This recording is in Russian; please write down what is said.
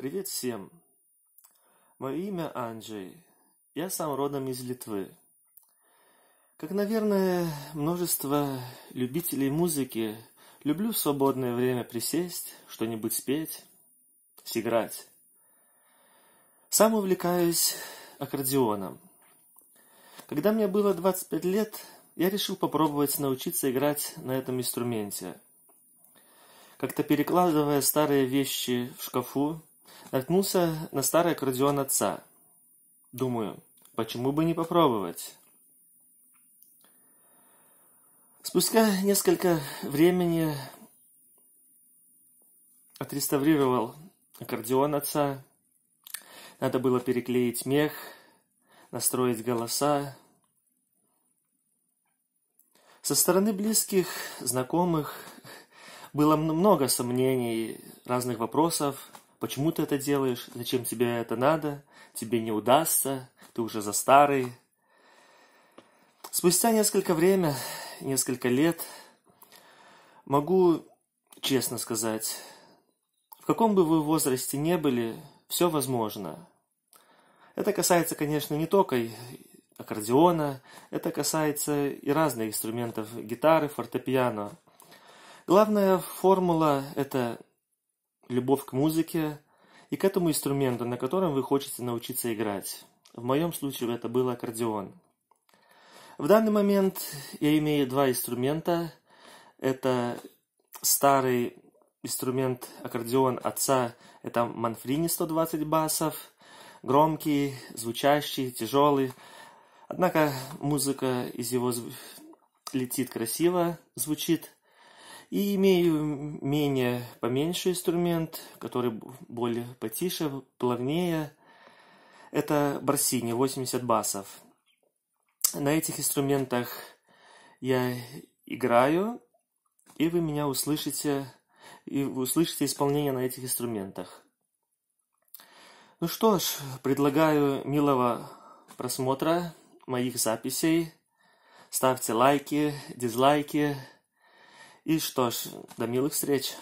Привет всем! Мое имя Анджей. Я сам родом из Литвы. Как, наверное, множество любителей музыки, люблю в свободное время присесть, что-нибудь спеть, сыграть. Сам увлекаюсь аккордеоном. Когда мне было 25 лет, я решил попробовать научиться играть на этом инструменте. Как-то перекладывая старые вещи в шкафу, Наткнулся на старый аккордеон отца. Думаю, почему бы не попробовать? Спустя несколько времени отреставрировал аккордеон отца. Надо было переклеить мех, настроить голоса. Со стороны близких, знакомых было много сомнений, разных вопросов почему ты это делаешь, зачем тебе это надо, тебе не удастся, ты уже за старый. Спустя несколько времени, несколько лет, могу честно сказать, в каком бы вы возрасте не были, все возможно. Это касается, конечно, не только аккордеона, это касается и разных инструментов гитары, фортепиано. Главная формула – это любовь к музыке и к этому инструменту, на котором вы хотите научиться играть. В моем случае это был аккордеон. В данный момент я имею два инструмента. Это старый инструмент аккордеон отца, это Манфрини 120 басов, громкий, звучащий, тяжелый. Однако музыка из его летит красиво, звучит – и имею менее поменьше инструмент, который более потише, плавнее. Это барсини 80 басов. На этих инструментах я играю, и вы меня услышите, и вы услышите исполнение на этих инструментах. Ну что ж, предлагаю милого просмотра моих записей. Ставьте лайки, дизлайки. И что ж, до милых встреч!